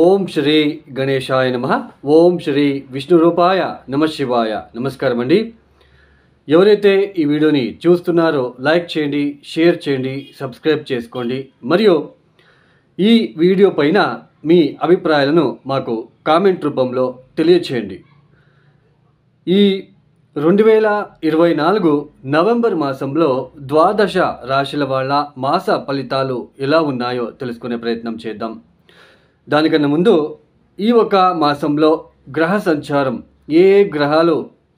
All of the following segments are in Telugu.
ఓం శ్రీ గణేశాయ నమ ఓం శ్రీ విష్ణు రూపాయ నమ శివాయ నమస్కారం అండి ఎవరైతే ఈ వీడియోని చూస్తున్నారో లైక్ చేయండి షేర్ చేయండి సబ్స్క్రైబ్ చేసుకోండి మరియు ఈ వీడియో పైన మీ అభిప్రాయాలను మాకు కామెంట్ రూపంలో తెలియచేయండి ఈ రెండు వేల ఇరవై నాలుగు నవంబర్ మాసంలో ద్వాదశ రాశుల వాళ్ళ మాస ఫలితాలు ఎలా ఉన్నాయో తెలుసుకునే ప్రయత్నం చేద్దాం దానికన్నా ముందు ఈ ఒక మాసంలో గ్రహ సంచారం ఏ గ్రహాలు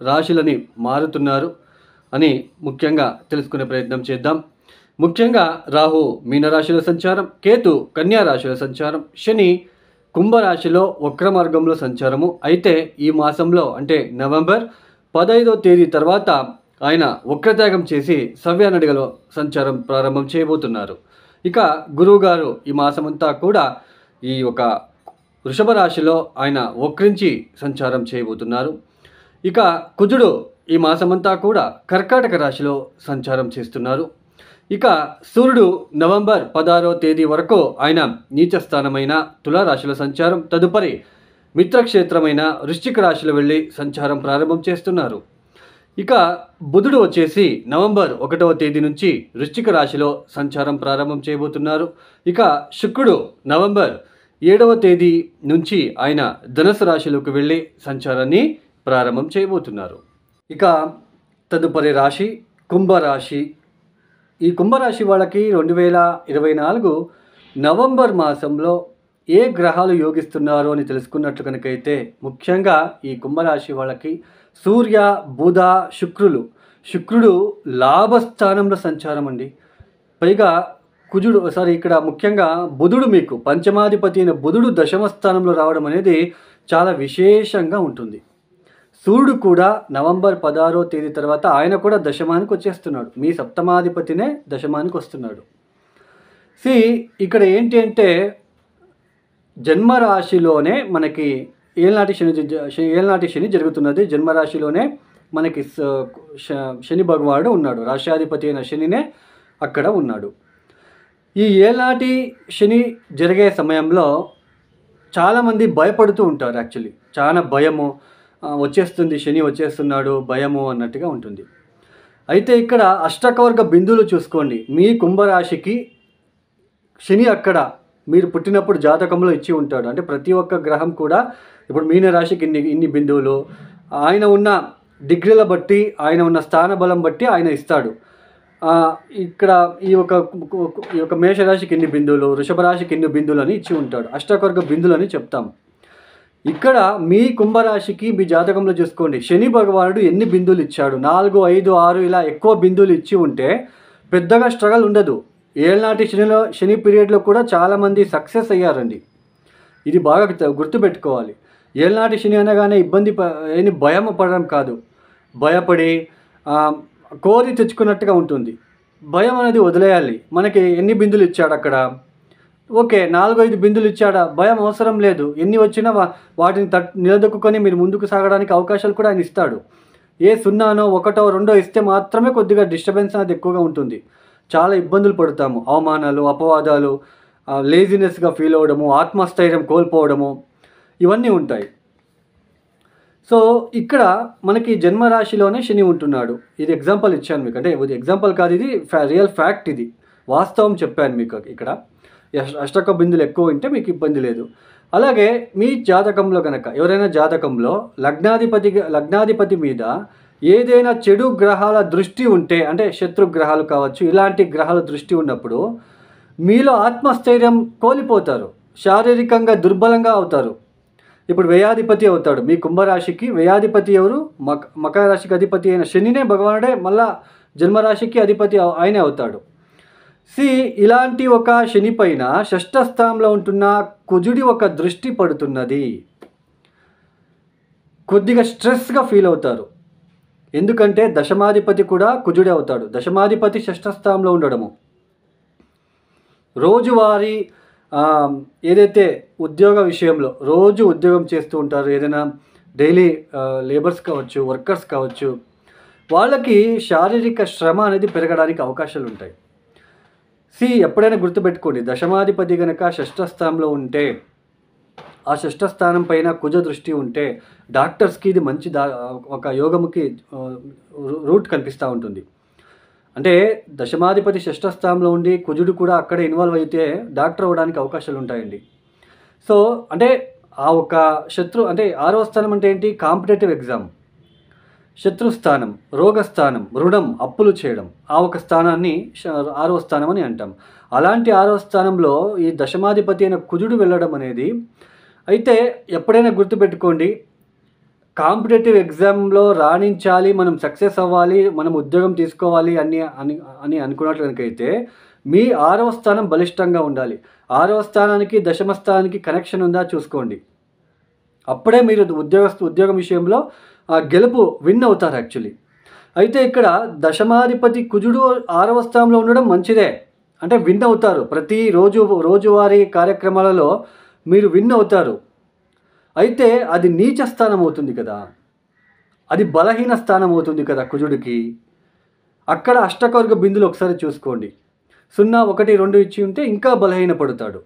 రాశులని మారుతున్నారు అని ముఖ్యంగా తెలుసుకునే ప్రయత్నం చేద్దాం ముఖ్యంగా రాహు మీనరాశుల సంచారం కేతు కన్యా రాశుల సంచారం శని కుంభరాశిలో వక్ర మార్గంలో సంచారము అయితే ఈ మాసంలో అంటే నవంబర్ పదహైదో తేదీ తర్వాత ఆయన వక్రత్యాగం చేసి సవ్యానడిగలో సంచారం ప్రారంభం చేయబోతున్నారు ఇక గురువుగారు ఈ మాసమంతా కూడా ఈ ఒక వృషభ రాశిలో ఆయన వక్రించి సంచారం చేయబోతున్నారు ఇక కుజుడు ఈ మాసమంతా కూడా కర్కాటక రాశిలో సంచారం చేస్తున్నారు ఇక సూర్యుడు నవంబర్ పదహారో తేదీ వరకు ఆయన నీచస్థానమైన తులారాశిలో సంచారం తదుపరి మిత్రక్షేత్రమైన వృశ్చిక రాశిలో వెళ్ళి సంచారం ప్రారంభం చేస్తున్నారు ఇక బుధుడు వచ్చేసి నవంబర్ ఒకటవ తేదీ నుంచి వృశ్చిక రాశిలో సంచారం ప్రారంభం చేయబోతున్నారు ఇక శుక్రుడు నవంబర్ ఏడవ తేదీ నుంచి ఆయన ధనుసు రాశిలోకి వెళ్ళి సంచారాన్ని ప్రారంభం చేయబోతున్నారు ఇక తదుపరి రాశి కుంభరాశి ఈ కుంభరాశి వాళ్ళకి రెండు వేల ఇరవై నాలుగు నవంబర్ మాసంలో ఏ గ్రహాలు యోగిస్తున్నారో అని తెలుసుకున్నట్లు కనుకైతే ముఖ్యంగా ఈ కుంభరాశి వాళ్ళకి సూర్య బుధ శుక్రులు శుక్రుడు లాభస్థానంలో సంచారం అండి పైగా కుజుడు సారీ ఇక్కడ ముఖ్యంగా బుధుడు మీకు పంచమాధిపతి అయిన బుధుడు దశమ స్థానంలో రావడం అనేది చాలా విశేషంగా ఉంటుంది సూర్యుడు కూడా నవంబర్ పదహారో తేదీ తర్వాత ఆయన కూడా దశమానికి వచ్చేస్తున్నాడు మీ సప్తమాధిపతినే దశమానికి వస్తున్నాడు సి ఇక్కడ ఏంటి అంటే జన్మరాశిలోనే మనకి ఏళ్ళనాటి శని ఏళ్ళనాటి శని జరుగుతున్నది జన్మరాశిలోనే మనకి శని భగవానుడు ఉన్నాడు రాశ్యాధిపతి అయిన శనినే అక్కడ ఉన్నాడు ఈ ఏలాటి శని జరిగే సమయంలో చాలామంది భయపడుతూ ఉంటారు యాక్చువల్లీ చాలా భయము వచ్చేస్తుంది శని వచ్చేస్తున్నాడు భయము అన్నట్టుగా ఉంటుంది అయితే ఇక్కడ అష్టకవర్గ బిందువులు చూసుకోండి మీ కుంభరాశికి శని అక్కడ మీరు పుట్టినప్పుడు జాతకంలో ఇచ్చి ఉంటాడు అంటే ప్రతి ఒక్క గ్రహం కూడా ఇప్పుడు మీన రాశికి ఇన్ని ఇన్ని బిందువులు ఆయన ఉన్న డిగ్రీల బట్టి ఆయన ఉన్న స్థాన బలం బట్టి ఆయన ఇస్తాడు ఇక్కడ ఈ యొక్క ఈ యొక్క మేషరాశికి ఎన్ని బిందువులు వృషభ రాశికి ఎన్ని బిందువులు అని ఇచ్చి ఉంటాడు అష్టకర్గ బిందువులు అని చెప్తాం ఇక్కడ మీ కుంభరాశికి మీ జాతకంలో చూసుకోండి శని భగవానుడు ఎన్ని బిందువులు ఇచ్చాడు నాలుగు ఐదు ఆరు ఇలా ఎక్కువ బిందువులు ఇచ్చి ఉంటే పెద్దగా స్ట్రగల్ ఉండదు ఏళ్ళనాటి శనిలో శని పీరియడ్లో కూడా చాలామంది సక్సెస్ అయ్యారండి ఇది బాగా గుర్తుపెట్టుకోవాలి ఏళ్ళనాటి శని అనగానే ఇబ్బంది ఏమి భయం పడడం కాదు భయపడి కోరి తెచ్చుకున్నట్టుగా ఉంటుంది భయం అనేది వదిలేయాలి మనకి ఎన్ని బిందులు ఇచ్చాడు అక్కడ ఓకే నాలుగు ఐదు బిందులు ఇచ్చాడా భయం అవసరం లేదు ఎన్ని వచ్చినా వాటిని తట్ నిలదొక్కుని మీరు ముందుకు సాగడానికి అవకాశాలు కూడా ఆయన ఇస్తాడు ఏ సున్నానో ఒకటో రెండో ఇస్తే మాత్రమే కొద్దిగా డిస్టర్బెన్స్ అనేది ఎక్కువగా ఉంటుంది చాలా ఇబ్బందులు పడతాము అవమానాలు అపవాదాలు లేజినెస్గా ఫీల్ అవ్వడము ఆత్మస్థైర్యం కోల్పోవడము ఇవన్నీ ఉంటాయి సో ఇక్కడ మనకి జన్మరాశిలోనే శని ఉంటున్నాడు ఇది ఎగ్జాంపుల్ ఇచ్చాను మీకు అంటే ఎగ్జాంపుల్ కాదు ఇది రియల్ ఫ్యాక్ట్ ఇది వాస్తవం చెప్పాను మీకు ఇక్కడ అష్టక బిందులు ఎక్కువ ఉంటే మీకు ఇబ్బంది లేదు అలాగే మీ జాతకంలో కనుక ఎవరైనా జాతకంలో లగ్నాధిపతి లగ్నాధిపతి మీద ఏదైనా చెడు గ్రహాల దృష్టి ఉంటే అంటే శత్రు గ్రహాలు కావచ్చు ఇలాంటి గ్రహాల దృష్టి ఉన్నప్పుడు మీలో ఆత్మస్థైర్యం కోల్పోతారు శారీరకంగా దుర్బలంగా అవుతారు ఇప్పుడు వ్యయాధిపతి అవుతాడు మీ కుంభరాశికి వ్యయాధిపతి ఎవరు మక మకర రాశికి అధిపతి అయిన శనినే భగవానుడే మళ్ళా జన్మరాశికి అధిపతి ఆయనే అవుతాడు సి ఇలాంటి ఒక శని పైన షష్ఠస్థానంలో ఉంటున్న కుజుడి ఒక దృష్టి పడుతున్నది కొద్దిగా స్ట్రెస్గా ఫీల్ అవుతారు ఎందుకంటే దశమాధిపతి కూడా కుజుడే అవుతాడు దశమాధిపతి షష్ఠస్థానంలో ఉండడము రోజువారీ ఏదైతే ఉద్యోగ విషయంలో రోజు ఉద్యోగం చేస్తూ ఉంటారు ఏదైనా డైలీ లేబర్స్ కావచ్చు వర్కర్స్ కావచ్చు వాళ్ళకి శారీరక శ్రమ అనేది పెరగడానికి అవకాశాలు ఉంటాయి సి ఎప్పుడైనా గుర్తుపెట్టుకోండి దశమాధిపతి గనక స్థానంలో ఉంటే ఆ స్థానం పైన కుజ దృష్టి ఉంటే డాక్టర్స్కి ఇది మంచి దా ఒక యోగముకి రూట్ కనిపిస్తూ ఉంటుంది అంటే దశమాధిపతి షష్టస్థానంలో ఉండి కుజుడు కూడా అక్కడ ఇన్వాల్వ్ అయితే డాక్టర్ అవ్వడానికి అవకాశాలు ఉంటాయండి సో అంటే ఆ ఒక శత్రు అంటే ఆరో స్థానం అంటే ఏంటి కాంపిటేటివ్ ఎగ్జామ్ శత్రుస్థానం రోగస్థానం రుణం అప్పులు చేయడం ఆ ఒక స్థానాన్ని ఆరో స్థానం అని అంటాం అలాంటి ఆరో స్థానంలో ఈ దశమాధిపతి అయిన కుజుడు వెళ్ళడం అనేది అయితే ఎప్పుడైనా గుర్తుపెట్టుకోండి కాంపిటేటివ్ ఎగ్జామ్లో రాణించాలి మనం సక్సెస్ అవ్వాలి మనం ఉద్యోగం తీసుకోవాలి అని అని అని అనుకున్నట్లు కనుకైతే మీ ఆరవ స్థానం బలిష్టంగా ఉండాలి ఆరవ స్థానానికి దశమ స్థానానికి కనెక్షన్ ఉందా చూసుకోండి అప్పుడే మీరు ఉద్యోగ ఉద్యోగం విషయంలో ఆ గెలుపు విన్ అవుతారు యాక్చువల్లీ అయితే ఇక్కడ దశమాధిపతి కుజుడు ఆరవ స్థానంలో ఉండడం మంచిదే అంటే విన్ అవుతారు ప్రతి రోజు రోజువారీ కార్యక్రమాలలో మీరు విన్ అవుతారు అయితే అది నీచ స్థానం అవుతుంది కదా అది బలహీన స్థానం అవుతుంది కదా కుజుడికి అక్కడ అష్టకవర్గ బిందులు ఒకసారి చూసుకోండి సున్నా ఒకటి రెండు ఇచ్చి ఉంటే ఇంకా బలహీన పడతాడు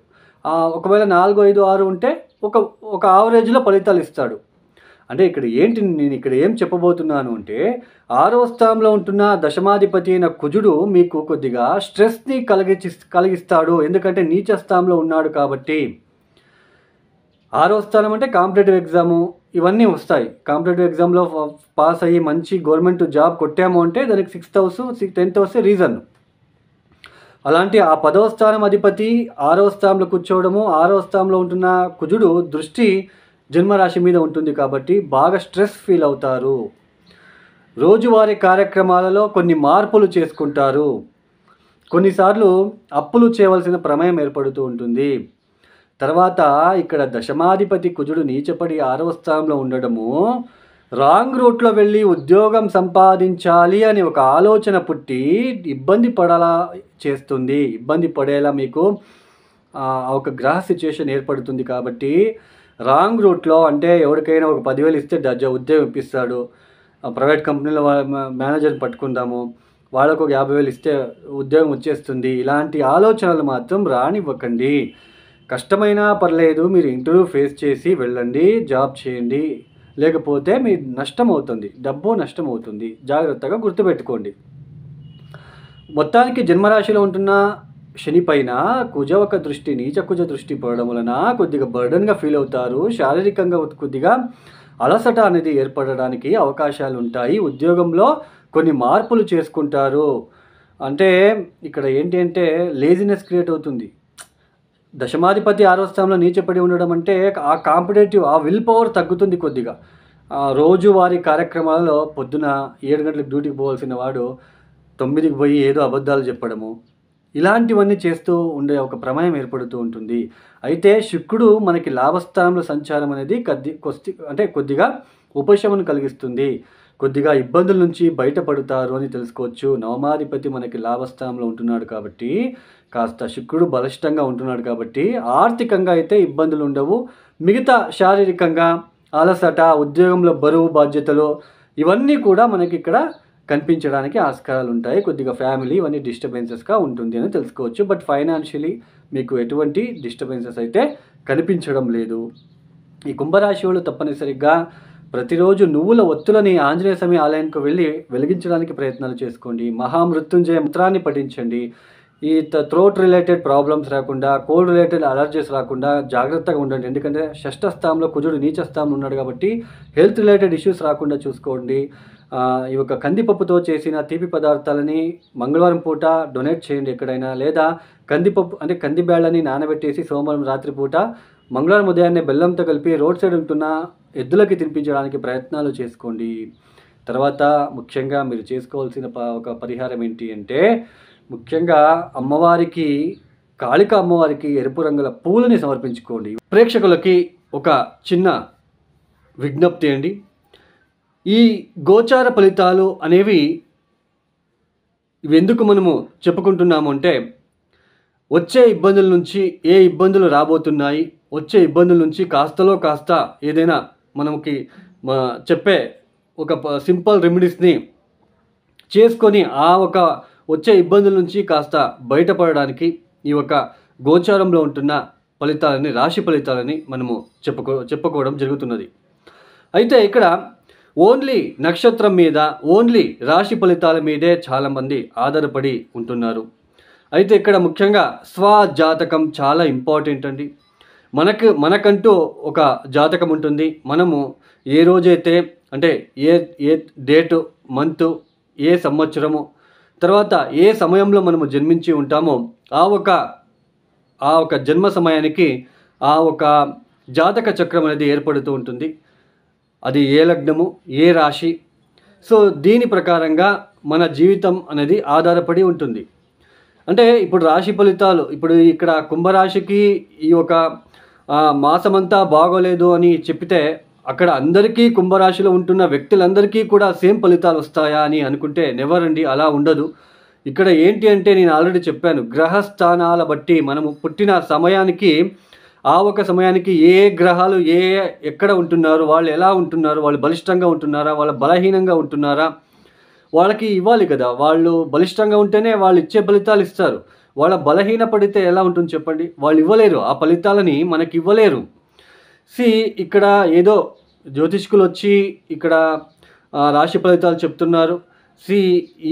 ఒకవేళ నాలుగు ఐదు ఆరు ఉంటే ఒక ఒక ఆవరేజ్లో ఫలితాలు ఇస్తాడు అంటే ఇక్కడ ఏంటి నేను ఇక్కడ ఏం చెప్పబోతున్నాను అంటే ఆరవ స్థానంలో ఉంటున్న దశమాధిపతి అయిన కుజుడు మీకు కొద్దిగా స్ట్రెస్ని కలిగి కలిగిస్తాడు ఎందుకంటే నీచ స్థానంలో ఉన్నాడు కాబట్టి ఆరో స్థానం అంటే కాంపిటేటివ్ ఎగ్జాము ఇవన్నీ వస్తాయి కాంపిటేటివ్ ఎగ్జామ్లో పాస్ అయ్యి మంచి గవర్నమెంట్ జాబ్ కొట్టాము అంటే దానికి sixth house tenth house reason అలాంటి ఆ పదవ స్థానం అధిపతి ఆరో స్థానంలో కూర్చోవడము ఆరో స్థానంలో ఉంటున్న కుజుడు దృష్టి జన్మరాశి మీద ఉంటుంది కాబట్టి బాగా స్ట్రెస్ ఫీల్ అవుతారు రోజువారీ కార్యక్రమాలలో కొన్ని మార్పులు చేసుకుంటారు కొన్నిసార్లు అప్పులు చేయవలసిన ప్రమేయం ఏర్పడుతూ ఉంటుంది తర్వాత ఇక్కడ దశమాధిపతి కుజుడు నీచపడి ఆరవ స్థానంలో ఉండడము రాంగ్ రూట్లో వెళ్ళి ఉద్యోగం సంపాదించాలి అని ఒక ఆలోచన పుట్టి ఇబ్బంది పడేలా చేస్తుంది ఇబ్బంది పడేలా మీకు ఒక గ్రహ సిచ్యుయేషన్ ఏర్పడుతుంది కాబట్టి రాంగ్ రూట్లో అంటే ఎవరికైనా ఒక పదివేలు ఇస్తే డజ ఉద్యోగం ఇప్పిస్తాడు ప్రైవేట్ కంపెనీలో మేనేజర్ని పట్టుకుందాము వాళ్ళకు ఒక యాభై వేలు ఇస్తే ఉద్యోగం వచ్చేస్తుంది ఇలాంటి ఆలోచనలు మాత్రం రానివ్వకండి కష్టమైనా పర్లేదు మీరు ఇంటర్వ్యూ ఫేస్ చేసి వెళ్ళండి జాబ్ చేయండి లేకపోతే మీ నష్టం అవుతుంది డబ్బు నష్టం అవుతుంది జాగ్రత్తగా గుర్తుపెట్టుకోండి మొత్తానికి జన్మరాశిలో ఉంటున్న శని పైన కుజ ఒక దృష్టి నీచ కుజ దృష్టి పడడం వలన కొద్దిగా బర్డన్గా ఫీల్ అవుతారు శారీరకంగా కొద్దిగా అలసట అనేది ఏర్పడడానికి అవకాశాలు ఉంటాయి ఉద్యోగంలో కొన్ని మార్పులు చేసుకుంటారు అంటే ఇక్కడ ఏంటి అంటే లేజినెస్ క్రియేట్ అవుతుంది దశమాధిపతి ఆరో స్థానంలో నీచపడి ఉండడం అంటే ఆ కాంపిటేటివ్ ఆ విల్ పవర్ తగ్గుతుంది కొద్దిగా రోజువారీ కార్యక్రమాలలో పొద్దున ఏడు గంటలకు డ్యూటీకి పోవాల్సిన వాడు తొమ్మిదికి పోయి ఏదో అబద్ధాలు చెప్పడము ఇలాంటివన్నీ చేస్తూ ఉండే ఒక ప్రమేయం ఏర్పడుతూ ఉంటుంది అయితే శుక్రుడు మనకి లాభస్థానంలో సంచారం అనేది కొద్ది కొస్తి అంటే కొద్దిగా ఉపశమనం కలిగిస్తుంది కొద్దిగా ఇబ్బందుల నుంచి బయటపడతారు అని తెలుసుకోవచ్చు నవమాధిపతి మనకి లాభస్థానంలో ఉంటున్నాడు కాబట్టి కాస్త శుక్రుడు బలిష్టంగా ఉంటున్నాడు కాబట్టి ఆర్థికంగా అయితే ఇబ్బందులు ఉండవు మిగతా శారీరకంగా అలసట ఉద్యోగంలో బరువు బాధ్యతలు ఇవన్నీ కూడా మనకి ఇక్కడ కనిపించడానికి ఆస్కారాలు ఉంటాయి కొద్దిగా ఫ్యామిలీ ఇవన్నీ డిస్టర్బెన్సెస్గా ఉంటుంది అని తెలుసుకోవచ్చు బట్ ఫైనాన్షియలీ మీకు ఎటువంటి డిస్టర్బెన్సెస్ అయితే కనిపించడం లేదు ఈ కుంభరాశి వాళ్ళు తప్పనిసరిగా ప్రతిరోజు నువ్వుల ఒత్తులని ఆంజనేయ స్వామి ఆలయానికి వెళ్ళి వెలిగించడానికి ప్రయత్నాలు చేసుకోండి మహామృత్యుంజయ మంత్రాన్ని పఠించండి ఈ త్రోట్ రిలేటెడ్ ప్రాబ్లమ్స్ రాకుండా కోల్డ్ రిలేటెడ్ అలర్జీస్ రాకుండా జాగ్రత్తగా ఉండండి ఎందుకంటే షష్ఠ స్థానంలో కుజుడు నీచ స్థానంలో ఉన్నాడు కాబట్టి హెల్త్ రిలేటెడ్ ఇష్యూస్ రాకుండా చూసుకోండి ఈ యొక్క కందిపప్పుతో చేసిన తీపి పదార్థాలని మంగళవారం పూట డొనేట్ చేయండి ఎక్కడైనా లేదా కందిపప్పు అంటే కంది బ్యాళ్ళని నానబెట్టేసి సోమవారం రాత్రి పూట మంగళవారం ఉదయాన్నే బెల్లంతో కలిపి రోడ్ సైడ్ ఉంటున్న ఎద్దులకి తినిపించడానికి ప్రయత్నాలు చేసుకోండి తర్వాత ముఖ్యంగా మీరు చేసుకోవాల్సిన ఒక పరిహారం ఏంటి అంటే ముఖ్యంగా అమ్మవారికి కాళిక అమ్మవారికి ఎరుపు రంగుల పూలని సమర్పించుకోండి ప్రేక్షకులకి ఒక చిన్న విజ్ఞప్తి అండి ఈ గోచార ఫలితాలు అనేవి ఇవి ఎందుకు మనము చెప్పుకుంటున్నాము అంటే వచ్చే ఇబ్బందుల నుంచి ఏ ఇబ్బందులు రాబోతున్నాయి వచ్చే ఇబ్బందుల నుంచి కాస్తలో కాస్త ఏదైనా మనకి చెప్పే ఒక సింపుల్ రెమెడీస్ని చేసుకొని ఆ ఒక వచ్చే ఇబ్బందుల నుంచి కాస్త బయటపడడానికి ఈ యొక్క గోచారంలో ఉంటున్న ఫలితాలని రాశి ఫలితాలని మనము చెప్పుకో చెప్పుకోవడం జరుగుతున్నది అయితే ఇక్కడ ఓన్లీ నక్షత్రం మీద ఓన్లీ రాశి ఫలితాల మీదే చాలామంది ఆధారపడి ఉంటున్నారు అయితే ఇక్కడ ముఖ్యంగా స్వజాతకం చాలా ఇంపార్టెంట్ అండి మనకు మనకంటూ ఒక జాతకం ఉంటుంది మనము ఏ రోజైతే అంటే ఏ ఏ డేటు మంత్ ఏ సంవత్సరము తర్వాత ఏ సమయంలో మనము జన్మించి ఉంటామో ఆ ఒక ఆ ఒక జన్మ సమయానికి ఆ ఒక జాతక చక్రం అనేది ఏర్పడుతూ ఉంటుంది అది ఏ లగ్నము ఏ రాశి సో దీని ప్రకారంగా మన జీవితం అనేది ఆధారపడి ఉంటుంది అంటే ఇప్పుడు రాశి ఫలితాలు ఇప్పుడు ఇక్కడ కుంభరాశికి ఈ యొక్క మాసమంతా బాగోలేదు అని చెప్పితే అక్కడ అందరికీ కుంభరాశిలో ఉంటున్న వ్యక్తులందరికీ కూడా సేమ్ ఫలితాలు వస్తాయా అని అనుకుంటే నెవరండి అలా ఉండదు ఇక్కడ ఏంటి అంటే నేను ఆల్రెడీ చెప్పాను గ్రహస్థానాల బట్టి మనము పుట్టిన సమయానికి ఆ ఒక సమయానికి ఏ గ్రహాలు ఏ ఎక్కడ ఉంటున్నారు వాళ్ళు ఎలా ఉంటున్నారు వాళ్ళు బలిష్టంగా ఉంటున్నారా వాళ్ళ బలహీనంగా ఉంటున్నారా వాళ్ళకి ఇవ్వాలి కదా వాళ్ళు బలిష్టంగా ఉంటేనే వాళ్ళు ఇచ్చే ఫలితాలు ఇస్తారు వాళ్ళ బలహీనపడితే ఎలా ఉంటుంది చెప్పండి వాళ్ళు ఇవ్వలేరు ఆ ఫలితాలని మనకి ఇవ్వలేరు సి ఇక్కడ ఏదో జ్యోతిష్కులు వచ్చి ఇక్కడ రాశి ఫలితాలు చెప్తున్నారు సి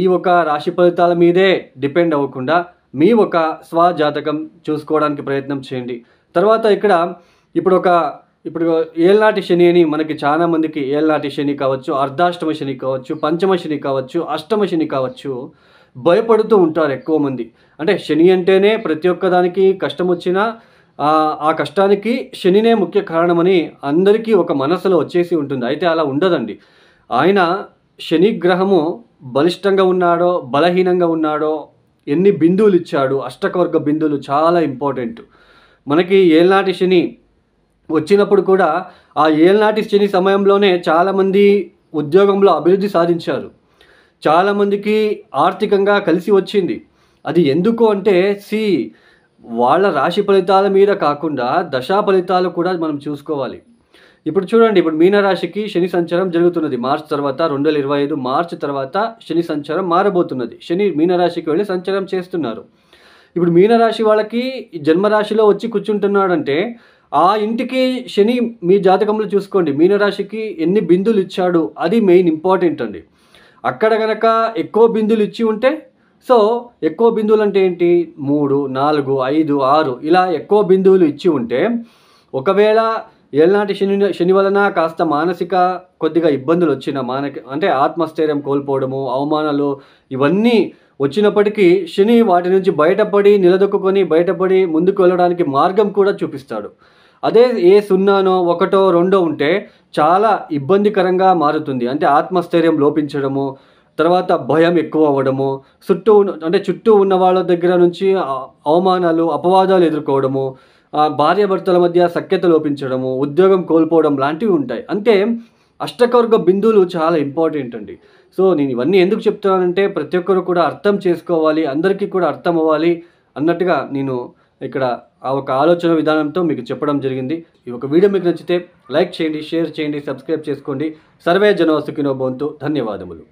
ఈ ఒక రాశి ఫలితాల మీదే డిపెండ్ అవ్వకుండా మీ ఒక స్వజాతకం చూసుకోవడానికి ప్రయత్నం చేయండి తర్వాత ఇక్కడ ఇప్పుడు ఒక ఇప్పుడు ఏళ్ళనాటి శని అని మనకి చాలా మందికి ఏళ్ళనాటి శని కావచ్చు అర్ధాష్టమ శని కావచ్చు పంచమ శని కావచ్చు అష్టమ శని కావచ్చు భయపడుతూ ఉంటారు ఎక్కువ మంది అంటే శని అంటేనే ప్రతి ఒక్కదానికి కష్టం వచ్చినా ఆ కష్టానికి శనినే ముఖ్య కారణమని అందరికీ ఒక మనసులో వచ్చేసి ఉంటుంది అయితే అలా ఉండదండి ఆయన శని గ్రహము బలిష్టంగా ఉన్నాడో బలహీనంగా ఉన్నాడో ఎన్ని బిందువులు ఇచ్చాడు అష్టకవర్గ బిందువులు చాలా ఇంపార్టెంట్ మనకి ఏళ్ళనాటి శని వచ్చినప్పుడు కూడా ఆ ఏళ్ళనాటి శని సమయంలోనే చాలామంది ఉద్యోగంలో అభివృద్ధి సాధించారు చాలామందికి ఆర్థికంగా కలిసి వచ్చింది అది ఎందుకు అంటే సి వాళ్ళ రాశి ఫలితాల మీద కాకుండా దశా ఫలితాలు కూడా మనం చూసుకోవాలి ఇప్పుడు చూడండి ఇప్పుడు మీనరాశికి శని సంచారం జరుగుతున్నది మార్చ్ తర్వాత రెండు వేల ఇరవై ఐదు మార్చ్ తర్వాత శని సంచారం మారబోతున్నది శని మీనరాశికి వెళ్ళి సంచారం చేస్తున్నారు ఇప్పుడు మీనరాశి వాళ్ళకి జన్మరాశిలో వచ్చి కూర్చుంటున్నాడంటే ఆ ఇంటికి శని మీ జాతకంలో చూసుకోండి మీనరాశికి ఎన్ని బిందులు ఇచ్చాడు అది మెయిన్ ఇంపార్టెంట్ అండి అక్కడ కనుక ఎక్కువ బిందులు ఇచ్చి ఉంటే సో ఎక్కువ బిందువులు అంటే ఏంటి మూడు నాలుగు ఐదు ఆరు ఇలా ఎక్కువ బిందువులు ఇచ్చి ఉంటే ఒకవేళ ఎలాంటి శని శని వలన కాస్త మానసిక కొద్దిగా ఇబ్బందులు వచ్చిన మాన అంటే ఆత్మస్థైర్యం కోల్పోవడము అవమానాలు ఇవన్నీ వచ్చినప్పటికీ శని వాటి నుంచి బయటపడి నిలదొక్కుని బయటపడి ముందుకు వెళ్ళడానికి మార్గం కూడా చూపిస్తాడు అదే ఏ సున్నానో ఒకటో రెండో ఉంటే చాలా ఇబ్బందికరంగా మారుతుంది అంటే ఆత్మస్థైర్యం లోపించడము తర్వాత భయం ఎక్కువ అవ్వడము చుట్టూ అంటే చుట్టూ ఉన్న వాళ్ళ దగ్గర నుంచి అవమానాలు అపవాదాలు ఎదుర్కోవడము భార్యాభర్తల మధ్య సఖ్యత లోపించడము ఉద్యోగం కోల్పోవడం లాంటివి ఉంటాయి అంటే అష్టకవర్గ బిందువులు చాలా ఇంపార్టెంట్ అండి సో నేను ఇవన్నీ ఎందుకు చెప్తున్నానంటే ప్రతి ఒక్కరు కూడా అర్థం చేసుకోవాలి అందరికీ కూడా అర్థం అవ్వాలి అన్నట్టుగా నేను ఇక్కడ ఆ ఒక ఆలోచన విధానంతో మీకు చెప్పడం జరిగింది ఈ ఒక వీడియో మీకు నచ్చితే లైక్ చేయండి షేర్ చేయండి సబ్స్క్రైబ్ చేసుకోండి సర్వే జనోసుకినో ధన్యవాదములు